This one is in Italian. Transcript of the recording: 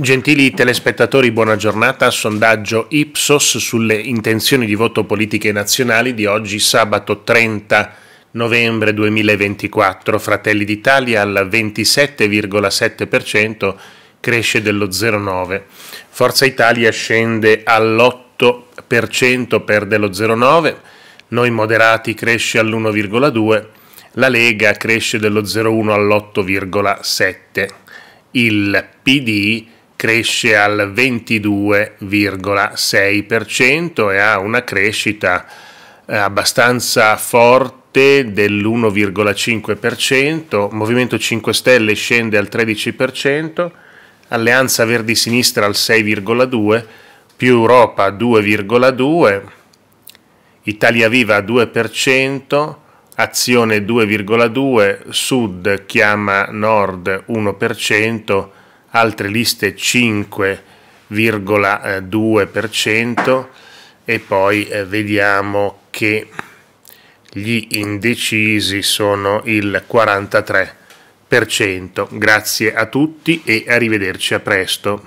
Gentili telespettatori, buona giornata. Sondaggio Ipsos sulle intenzioni di voto politiche nazionali di oggi sabato 30 novembre 2024. Fratelli d'Italia al 27,7% cresce dello 0,9%. Forza Italia scende all'8% perde lo 0,9%. Noi moderati cresce all'1,2%. La Lega cresce dello 0,1 all'8,7%. Il PD cresce al 22,6% e ha una crescita eh, abbastanza forte dell'1,5%, Movimento 5 Stelle scende al 13%, Alleanza Verdi Sinistra al 6,2%, più Europa 2,2%, Italia Viva 2%, Azione 2,2%, Sud chiama Nord 1%, altre liste 5,2% e poi eh, vediamo che gli indecisi sono il 43%. Grazie a tutti e arrivederci a presto.